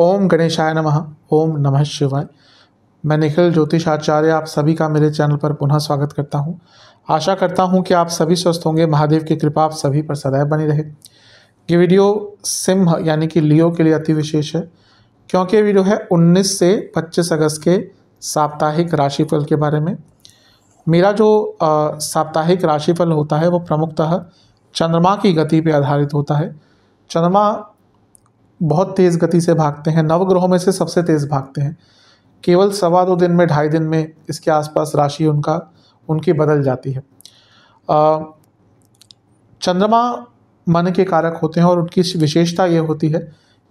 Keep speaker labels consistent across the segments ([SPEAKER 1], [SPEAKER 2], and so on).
[SPEAKER 1] ओम गणेशाय नमः ओम नमः शिवाय मैं निखिल ज्योतिष आचार्य आप सभी का मेरे चैनल पर पुनः स्वागत करता हूं आशा करता हूं कि आप सभी स्वस्थ होंगे महादेव की कृपा आप सभी पर सदैव बनी रहे ये वीडियो सिंह यानी कि लियो के लिए अति विशेष है क्योंकि ये वीडियो है 19 से 25 अगस्त के साप्ताहिक राशिफल के बारे में मेरा जो साप्ताहिक राशिफल होता है वो प्रमुखतः चंद्रमा की गति पर आधारित होता है चंद्रमा बहुत तेज़ गति से भागते हैं नवग्रहों में से सबसे तेज़ भागते हैं केवल सवा दो दिन में ढाई दिन में इसके आसपास राशि उनका उनकी बदल जाती है चंद्रमा मन के कारक होते हैं और उनकी विशेषता ये होती है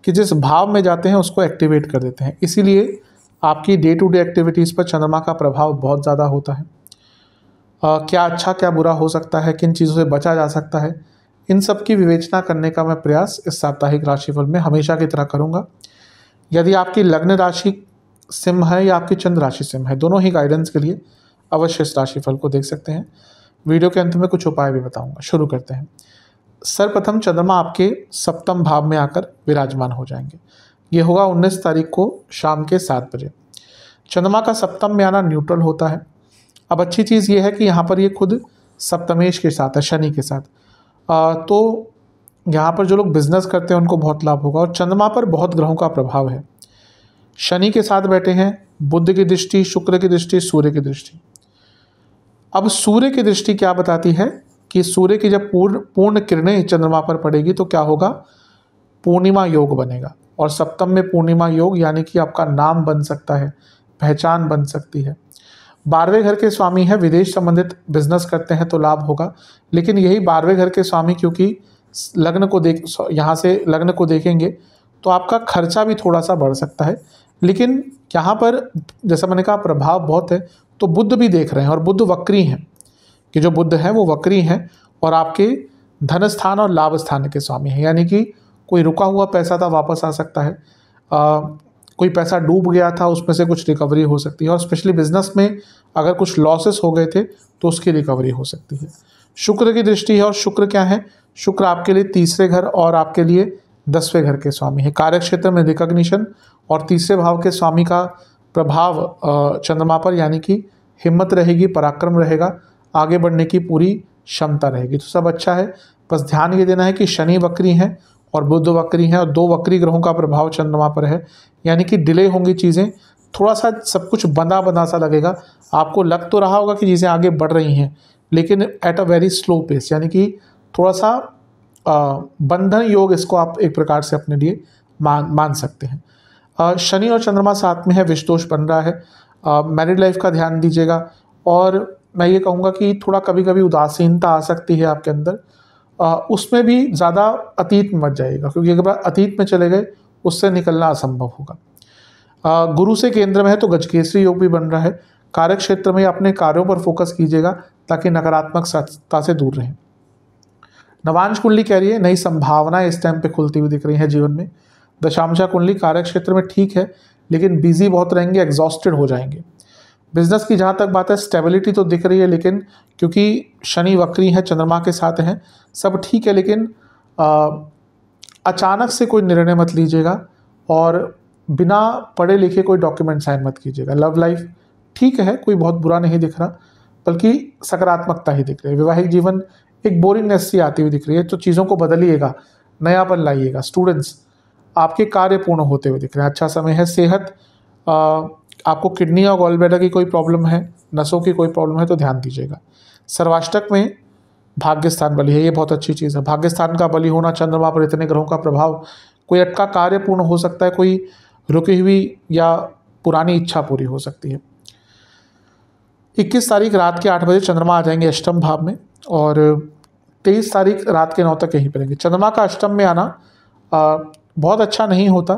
[SPEAKER 1] कि जिस भाव में जाते हैं उसको एक्टिवेट कर देते हैं इसीलिए आपकी डे टू डे एक्टिविटीज़ पर चंद्रमा का प्रभाव बहुत ज़्यादा होता है क्या अच्छा क्या बुरा हो सकता है किन चीज़ों से बचा जा सकता है इन सब की विवेचना करने का मैं प्रयास इस साप्ताहिक राशिफल में हमेशा की तरह करूँगा यदि आपकी लग्न राशि सिम है या आपकी चंद्र राशि सिम है दोनों ही गाइडेंस के लिए अवश्य इस राशिफल को देख सकते हैं वीडियो के अंत में कुछ उपाय भी बताऊँगा शुरू करते हैं सर्वप्रथम चंद्रमा आपके सप्तम भाव में आकर विराजमान हो जाएंगे ये होगा 19 तारीख को शाम के सात बजे चंद्रमा का सप्तम में आना न्यूट्रल होता है अब अच्छी चीज़ ये है कि यहाँ पर ये खुद सप्तमेश के साथ है शनि के साथ आ, तो यहाँ पर जो लोग बिजनेस करते हैं उनको बहुत लाभ होगा और चंद्रमा पर बहुत ग्रहों का प्रभाव है शनि के साथ बैठे हैं बुद्ध की दृष्टि शुक्र की दृष्टि सूर्य की दृष्टि अब सूर्य की दृष्टि क्या बताती है कि सूर्य की जब पूर्ण पूर्ण किरणें चंद्रमा पर पड़ेगी तो क्या होगा पूर्णिमा योग बनेगा और सप्तम में पूर्णिमा योग यानी कि आपका नाम बन सकता है पहचान बन सकती है बारहवें घर के स्वामी हैं विदेश संबंधित बिजनेस करते हैं तो लाभ होगा लेकिन यही बारहवें घर के स्वामी क्योंकि लग्न को देख यहाँ से लग्न को देखेंगे तो आपका खर्चा भी थोड़ा सा बढ़ सकता है लेकिन यहाँ पर जैसा मैंने कहा प्रभाव बहुत है तो बुद्ध भी देख रहे हैं और बुद्ध वक्री हैं कि जो बुद्ध हैं वो वक्री हैं और आपके धन स्थान और लाभ स्थान के स्वामी हैं यानी कि कोई रुका हुआ पैसा था वापस आ सकता है आ, कोई पैसा डूब गया था उसमें से कुछ रिकवरी हो सकती है और स्पेशली बिजनेस में अगर कुछ लॉसेस हो गए थे तो उसकी रिकवरी हो सकती है शुक्र की दृष्टि है और शुक्र क्या है शुक्र आपके लिए तीसरे घर और आपके लिए दसवें घर के स्वामी है कार्य क्षेत्र में रिकग्निशन और तीसरे भाव के स्वामी का प्रभाव चंद्रमा पर यानी कि हिम्मत रहेगी पराक्रम रहेगा आगे बढ़ने की पूरी क्षमता रहेगी तो सब अच्छा है बस ध्यान ये देना है कि शनि वक्री हैं और बुद्ध वक्री हैं और दो वक्री ग्रहों का प्रभाव चंद्रमा पर है यानी कि डिले होंगी चीज़ें थोड़ा सा सब कुछ बना बना सा लगेगा आपको लग तो रहा होगा कि चीज़ें आगे बढ़ रही हैं लेकिन at a very slow pace यानी कि थोड़ा सा बंधन योग इसको आप एक प्रकार से अपने लिए मान मान सकते हैं शनि और चंद्रमा साथ में है विषदोष बन रहा है मैरिड लाइफ का ध्यान दीजिएगा और मैं ये कहूँगा कि थोड़ा कभी कभी उदासीनता आ सकती है आपके अंदर उसमें भी ज़्यादा अतीत में मत जाइएगा क्योंकि अगर अतीत में चले गए उससे निकलना असंभव होगा गुरु से केंद्र में है तो गजकेसरी योग भी बन रहा है कार्य क्षेत्र में अपने कार्यों पर फोकस कीजिएगा ताकि नकारात्मक सत्ता से दूर रहें नवांश कुंडली कह रही है नई संभावनाएं इस टाइम पे खुलती हुई दिख रही हैं जीवन में दशामशा कुंडली कार्य क्षेत्र में ठीक है लेकिन बिजी बहुत रहेंगे एग्जॉस्टेड हो जाएंगे बिजनेस की जहाँ तक बात है स्टेबिलिटी तो दिख रही है लेकिन क्योंकि शनि वक्री है चंद्रमा के साथ हैं सब ठीक है लेकिन आ, अचानक से कोई निर्णय मत लीजिएगा और बिना पढ़े लिखे कोई डॉक्यूमेंट साइन मत कीजिएगा लव लाइफ ठीक है कोई बहुत बुरा नहीं दिख रहा बल्कि सकारात्मकता ही दिख रही है वैवाहिक जीवन एक बोरिंगनेस सी आती हुई दिख रही है तो चीज़ों को बदलिएगा नयापन लाइएगा स्टूडेंट्स आपके कार्य पूर्ण होते हुए दिख रहे हैं अच्छा समय है सेहत आ, आपको किडनी और गॉल ब्लैडर की कोई प्रॉब्लम है नसों की कोई प्रॉब्लम है तो ध्यान दीजिएगा सर्वाष्टक में भाग्यस्थान बलि है ये बहुत अच्छी चीज़ है भाग्यस्थान का बलि होना चंद्रमा पर इतने ग्रहों का प्रभाव कोई अटका कार्य पूर्ण हो सकता है कोई रुकी हुई या पुरानी इच्छा पूरी हो सकती है 21 तारीख रात के आठ बजे चंद्रमा आ जाएंगे अष्टम भाव में और 23 तारीख रात के नौ तक यहीं पड़ेंगे चंद्रमा का अष्टम में आना आ, बहुत अच्छा नहीं होता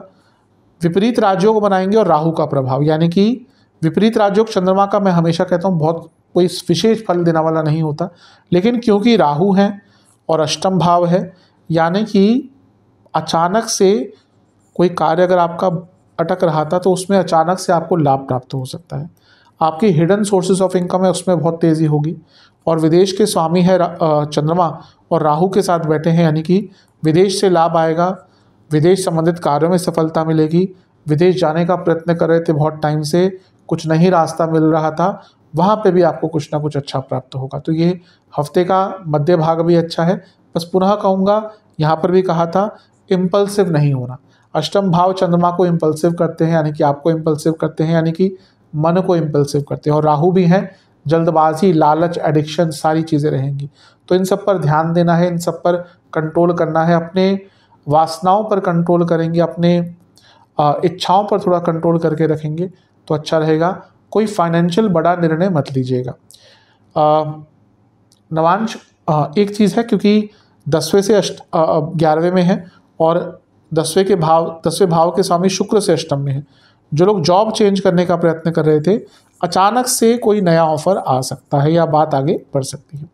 [SPEAKER 1] विपरीत को बनाएंगे और राहु का प्रभाव यानी कि विपरीत राजयोग चंद्रमा का मैं हमेशा कहता हूँ बहुत कोई विशेष फल देने वाला नहीं होता लेकिन क्योंकि राहु है और अष्टम भाव है यानी कि अचानक से कोई कार्य अगर आपका अटक रहा था तो उसमें अचानक से आपको लाभ प्राप्त हो सकता है आपकी हिडन सोर्सेज ऑफ इनकम है उसमें बहुत तेज़ी होगी और विदेश के स्वामी है चंद्रमा और राहु के साथ बैठे हैं यानी कि विदेश से लाभ आएगा विदेश संबंधित कार्यों में सफलता मिलेगी विदेश जाने का प्रयत्न कर रहे थे बहुत टाइम से कुछ नहीं रास्ता मिल रहा था वहाँ पे भी आपको कुछ ना कुछ अच्छा प्राप्त होगा तो ये हफ्ते का मध्य भाग भी अच्छा है बस पुनः कहूँगा यहाँ पर भी कहा था इम्पल्सिव नहीं होना अष्टम भाव चंद्रमा को इम्पल्सिव करते हैं यानी कि आपको इम्पल्सिव करते हैं यानी कि मन को इम्पल्सिव करते हैं और राहू भी हैं जल्दबाजी लालच एडिक्शन सारी चीज़ें रहेंगी तो इन सब पर ध्यान देना है इन सब पर कंट्रोल करना है अपने वासनाओं पर कंट्रोल करेंगे अपने इच्छाओं पर थोड़ा कंट्रोल करके रखेंगे तो अच्छा रहेगा कोई फाइनेंशियल बड़ा निर्णय मत लीजिएगा नवांश एक चीज़ है क्योंकि दसवें से अष्ट ग्यारहवें में है और दसवें के भाव दसवें भाव के स्वामी शुक्र से अष्टम में है जो लोग जॉब चेंज करने का प्रयत्न कर रहे थे अचानक से कोई नया ऑफर आ सकता है या बात आगे बढ़ सकती है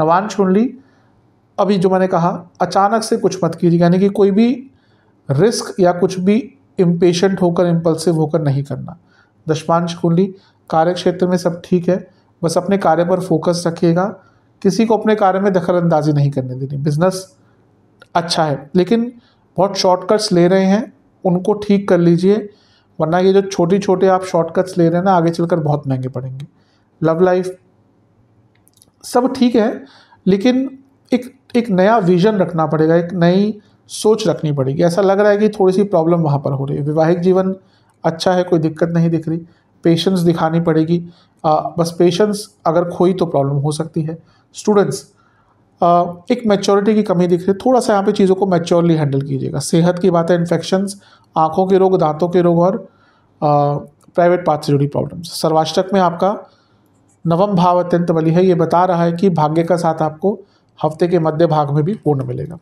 [SPEAKER 1] नवांश कुंडली अभी जो मैंने कहा अचानक से कुछ मत कीजिए यानी कि कोई भी रिस्क या कुछ भी इम्पेशेंट होकर इम्पल्सिव होकर नहीं करना दशमांश कुंडली कार्य क्षेत्र में सब ठीक है बस अपने कार्य पर फोकस रखिएगा किसी को अपने कार्य में दखलअंदाजी नहीं करने देनी बिजनेस अच्छा है लेकिन बहुत शॉर्टकट्स ले रहे हैं उनको ठीक कर लीजिए वरना ये जो छोटी छोटे आप शॉर्टकट्स ले रहे हैं ना आगे चलकर बहुत महंगे पड़ेंगे लव लाइफ सब ठीक है लेकिन एक एक नया विजन रखना पड़ेगा एक नई सोच रखनी पड़ेगी ऐसा लग रहा है कि थोड़ी सी प्रॉब्लम वहाँ पर हो रही है वैवाहिक जीवन अच्छा है कोई दिक्कत नहीं दिख रही पेशेंस दिखानी पड़ेगी आ, बस पेशेंस अगर खोई तो प्रॉब्लम हो सकती है स्टूडेंट्स एक मैच्योरिटी की कमी दिख रही है थोड़ा सा यहाँ पे चीज़ों को मैच्योरली हैंडल कीजिएगा सेहत की बात है इन्फेक्शंस आँखों के रोग दांतों के रोग और प्राइवेट पार्ट से जुड़ी प्रॉब्लम्स सर्वाष्टक में आपका नवम भाव अत्यंत बली है ये बता रहा है कि भाग्य का साथ आपको हफ्ते के मध्य भाग में भी पूर्ण मिलेगा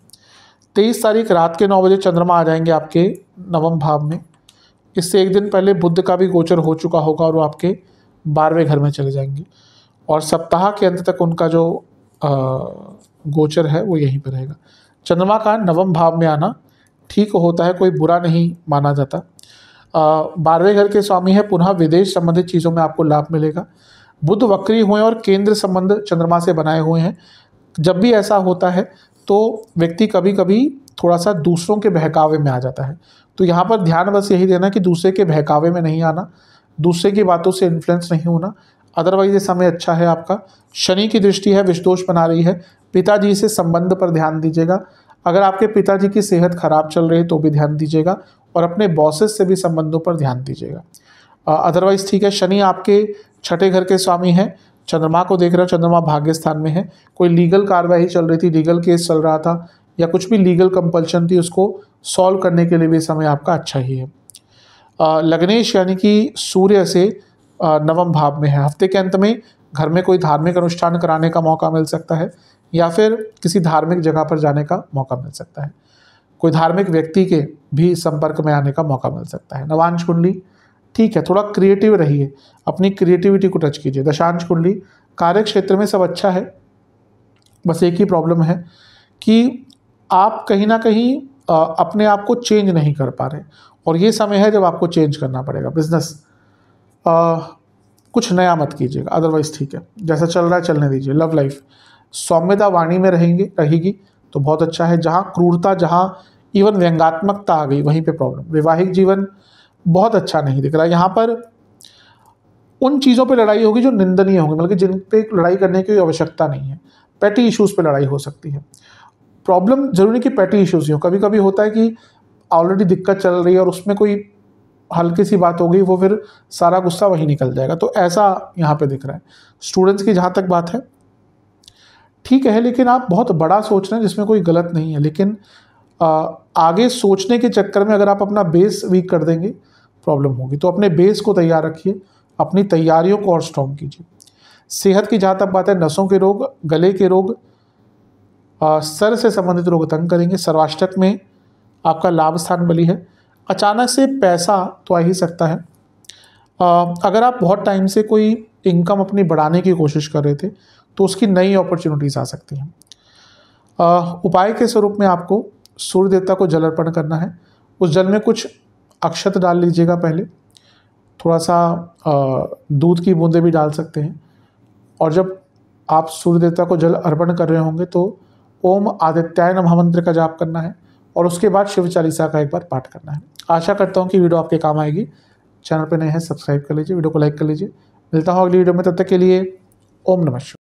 [SPEAKER 1] तेईस तारीख रात के नौ बजे चंद्रमा आ जाएंगे आपके नवम भाव में इससे एक दिन पहले बुद्ध का भी गोचर हो चुका होगा और वो आपके बारहवें घर में चले जाएंगे और सप्ताह के अंत तक उनका जो आ, गोचर है वो यहीं पर रहेगा चंद्रमा का नवम भाव में आना ठीक होता है कोई बुरा नहीं माना जाता बारहवें घर के स्वामी है पुनः विदेश संबंधित चीज़ों में आपको लाभ मिलेगा बुद्ध वक्री हुए और केंद्र संबंध चंद्रमा से बनाए हुए हैं जब भी ऐसा होता है तो व्यक्ति कभी कभी थोड़ा सा दूसरों के बहकावे में आ जाता है तो यहाँ पर ध्यान बस यही देना कि दूसरे के बहकावे में नहीं आना दूसरे की बातों से इन्फ्लुएंस नहीं होना अदरवाइज ये समय अच्छा है आपका शनि की दृष्टि है विषदोष बना रही है पिताजी से संबंध पर ध्यान दीजिएगा अगर आपके पिताजी की सेहत खराब चल रही है तो भी ध्यान दीजिएगा और अपने बॉसेस से भी संबंधों पर ध्यान दीजिएगा अदरवाइज ठीक है शनि आपके छठे घर के स्वामी हैं चंद्रमा को देख रहे हो चंद्रमा भाग्य स्थान में है कोई लीगल कार्रवाई चल रही थी लीगल केस चल रहा था या कुछ भी लीगल कंपल्शन थी उसको सॉल्व करने के लिए भी समय आपका अच्छा ही है लग्नेश यानी कि सूर्य से नवम भाव में है हफ्ते के अंत में घर में कोई धार्मिक अनुष्ठान कराने का मौका मिल सकता है या फिर किसी धार्मिक जगह पर जाने का मौका मिल सकता है कोई धार्मिक व्यक्ति के भी संपर्क में आने का मौका मिल सकता है नवांश कुंडली ठीक है थोड़ा क्रिएटिव रहिए अपनी क्रिएटिविटी को टच कीजिए दशांश कुंडली कार्य क्षेत्र में सब अच्छा है बस एक ही प्रॉब्लम है कि आप कहीं ना कहीं अपने आप को चेंज नहीं कर पा रहे और ये समय है जब आपको चेंज करना पड़ेगा बिजनेस कुछ नया मत कीजिएगा अदरवाइज ठीक है जैसा चल रहा है चलने दीजिए लव लाइफ सौम्यता वाणी में रहेंगे रहेगी तो बहुत अच्छा है जहाँ क्रूरता जहाँ इवन व्यंगात्मकता आ गई वहीं पे प्रॉब्लम वैवाहिक जीवन बहुत अच्छा नहीं दिख रहा है यहाँ पर उन चीज़ों पे लड़ाई होगी जो निंदनीय होंगी मतलब जिन पे लड़ाई करने की आवश्यकता नहीं है पेटी इश्यूज़ पे लड़ाई हो सकती है प्रॉब्लम जरूरी कि पैटी इश्यूज ही हो कभी कभी होता है कि ऑलरेडी दिक्कत चल रही है और उसमें कोई हल्की सी बात हो गई वो फिर सारा गुस्सा वहीं निकल जाएगा तो ऐसा यहाँ पे दिख रहा है स्टूडेंट्स की जहाँ तक बात है ठीक है लेकिन आप बहुत बड़ा सोच रहे हैं जिसमें कोई गलत नहीं है लेकिन आ, आगे सोचने के चक्कर में अगर आप अपना बेस वीक कर देंगे प्रॉब्लम होगी तो अपने बेस को तैयार रखिए अपनी तैयारियों को और स्ट्रॉन्ग कीजिए सेहत की जहाँ तक बात है नसों के रोग गले के रोग सर से संबंधित रोग तंग करेंगे सर्वाष्टक में आपका लाभ स्थान बली है अचानक से पैसा तो आ ही सकता है अगर आप बहुत टाइम से कोई इनकम अपनी बढ़ाने की कोशिश कर रहे थे तो उसकी नई अपॉर्चुनिटीज़ आ सकती हैं उपाय के स्वरूप में आपको सूर्य देवता को जल अर्पण करना है उस जल में कुछ अक्षत डाल लीजिएगा पहले थोड़ा सा दूध की बूंदें भी डाल सकते हैं और जब आप सूर्य देवता को जल अर्पण कर रहे होंगे तो ओम आदित्याय नमः का जाप करना है और उसके बाद शिव चालीसा का एक बार पाठ करना है आशा करता हूँ कि वीडियो आपके काम आएगी चैनल पर नए हैं सब्सक्राइब कर लीजिए वीडियो को लाइक कर लीजिए मिलता हूँ अगली वीडियो में तब तक के लिए ओम नमस्कार